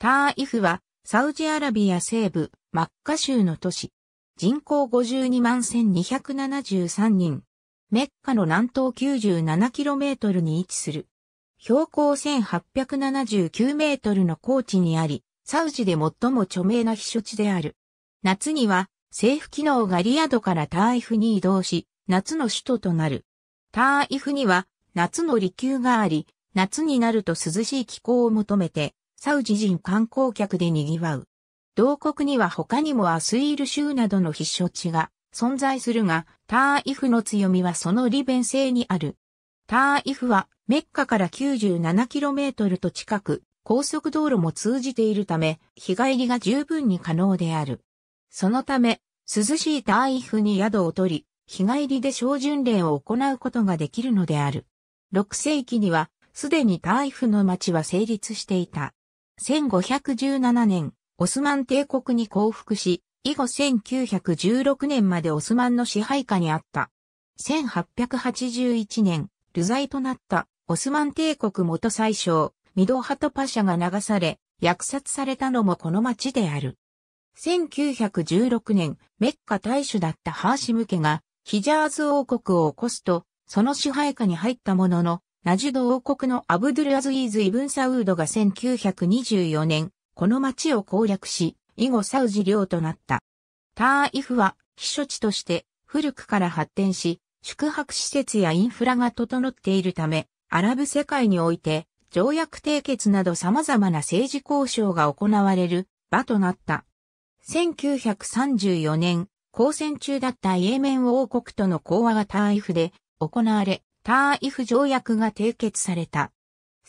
ターイフは、サウジアラビア西部、マッカ州の都市。人口52万1273人。メッカの南東 97km に位置する。標高 1879m の高地にあり、サウジで最も著名な避暑地である。夏には、政府機能がリアドからターイフに移動し、夏の首都となる。ターイフには、夏の離宮があり、夏になると涼しい気候を求めて、サウジ人観光客で賑わう。同国には他にもアスイール州などの必勝地が存在するが、ターイフの強みはその利便性にある。ターイフはメッカから 97km と近く高速道路も通じているため、日帰りが十分に可能である。そのため、涼しいターイフに宿を取り、日帰りで小巡礼を行うことができるのである。6世紀には、すでにターイフの町は成立していた。1517年、オスマン帝国に降伏し、以後1916年までオスマンの支配下にあった。1881年、流罪となったオスマン帝国元宰相、ミドハトパシャが流され、虐殺されたのもこの町である。1916年、メッカ大主だったハーシム家が、ヒジャーズ王国を起こすと、その支配下に入ったものの、ナジュド王国のアブドゥルアズイーズ・イブン・サウードが1924年、この町を攻略し、以後サウジ領となった。ターイフは、避暑地として古くから発展し、宿泊施設やインフラが整っているため、アラブ世界において、条約締結など様々な政治交渉が行われる場となった。1934年、交戦中だったイエメン王国との講和がターイフで行われ、ターイフ条約が締結された。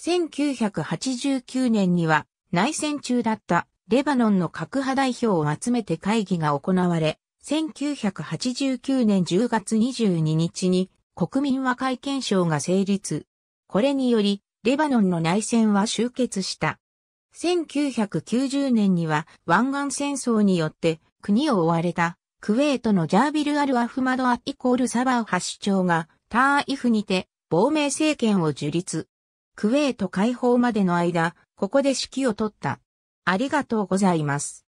1989年には内戦中だったレバノンの核派代表を集めて会議が行われ、1989年10月22日に国民和解憲章が成立。これにより、レバノンの内戦は終結した。1990年には湾岸戦争によって国を追われたクウェートのジャービル・アル・アフマド・アイコール・サバーハ首長がターイフにて、亡命政権を樹立。クウェート解放までの間、ここで指揮を取った。ありがとうございます。